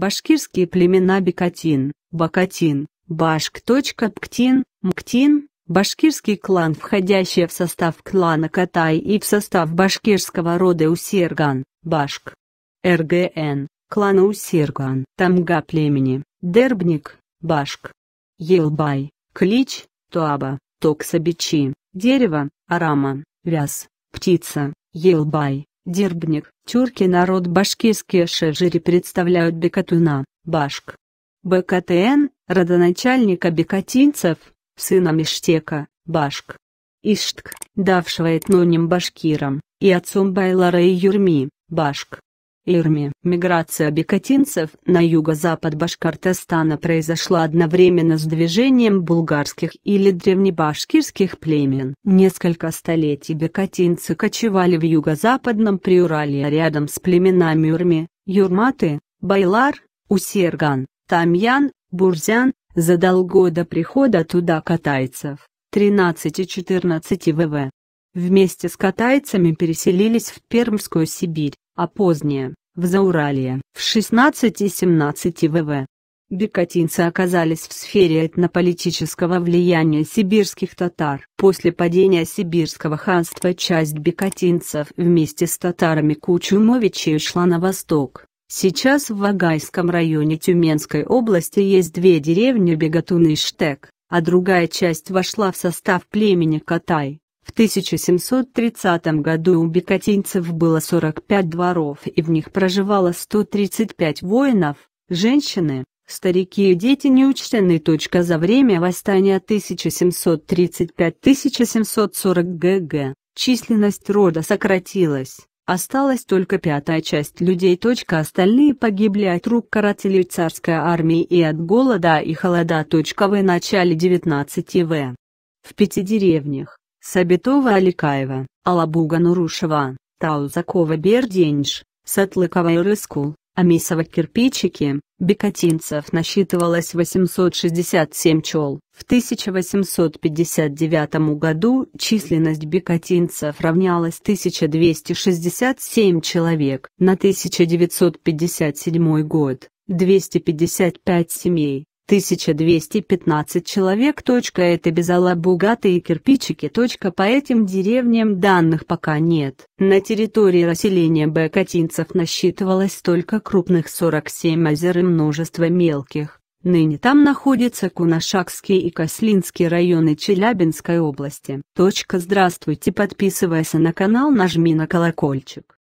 Башкирские племена Бекатин, Бакатин, Башк. Ктин, Мктин, башкирский клан, входящий в состав клана Катай и в состав башкирского рода Усерган, Башк. РГН, клана Усерган, Тамга племени, Дербник, Башк. Елбай, Клич, Туаба, Токсабичи, Дерево, Арама, Вяз, Птица, Елбай, Дербник, Тюрки народ башкирские шеджири представляют Бекатуна, башк. Бекатен, родоначальника бекатинцев, сына Миштека, башк. Иштк, давшего этноним башкирам, и отцом Байлара и Юрми, башк. Ирме. Миграция бекатинцев на юго-запад Башкортостана произошла одновременно с движением булгарских или древнебашкирских племен. Несколько столетий бекатинцы кочевали в юго-западном Приурале а рядом с племенами Урми, Юрматы, Байлар, Усерган, Тамьян, Бурзян, задолго до прихода туда катайцев, 13 и 14 ВВ. Вместе с катайцами переселились в Пермскую Сибирь, а позднее – в Зауралье. В 16-17 и ВВ бекатинцы оказались в сфере этнополитического влияния сибирских татар. После падения сибирского ханства часть бекатинцев вместе с татарами Кучумовичей ушла на восток. Сейчас в Вагайском районе Тюменской области есть две деревни Бегатун и Штек, а другая часть вошла в состав племени Катай. В 1730 году у бекотинцев было 45 дворов и в них проживало 135 воинов, женщины, старики и дети не учтены. за время восстания 1735-1740 г.г. Численность рода сократилась, осталась только пятая часть людей. остальные погибли от рук карателей царской армии и от голода и холода. в начале 19 в. В пяти деревнях Сабитова Аликаева, Алабуга Нурушева, Таузакова Берденьш, Сатлыкова Юрыскул, Амисова кирпичики, Бекатинцев насчитывалось 867 чел. В 1859 году численность бекатинцев равнялась 1267 человек. На 1957 год – 255 семей, 1215 человек. Это безалабугатые кирпичики. По этим деревням данных пока нет. На территории расселения бекатинцев насчитывалось только крупных 47 озер и множество мелких. Ныне там находятся Кунашакский и Кослинский районы Челябинской области. Точка здравствуйте, подписывайся на канал, нажми на колокольчик.